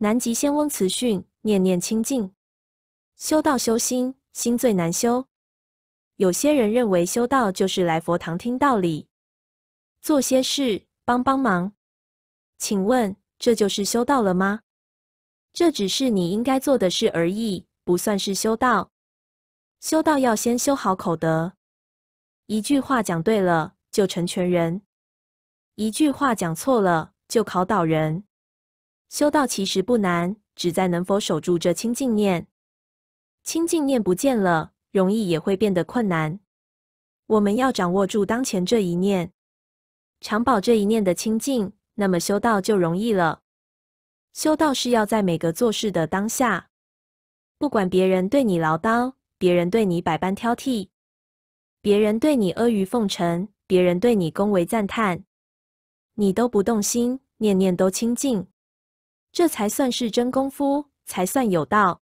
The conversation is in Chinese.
南极仙翁慈训：念念清净，修道修心，心最难修。有些人认为修道就是来佛堂听道理，做些事帮帮忙。请问这就是修道了吗？这只是你应该做的事而已，不算是修道。修道要先修好口德。一句话讲对了，就成全人；一句话讲错了，就考倒人。修道其实不难，只在能否守住这清净念。清净念不见了，容易也会变得困难。我们要掌握住当前这一念，常保这一念的清净，那么修道就容易了。修道是要在每个做事的当下，不管别人对你唠叨，别人对你百般挑剔，别人对你阿谀奉承，别人对你恭维赞叹，你都不动心，念念都清净。这才算是真功夫，才算有道。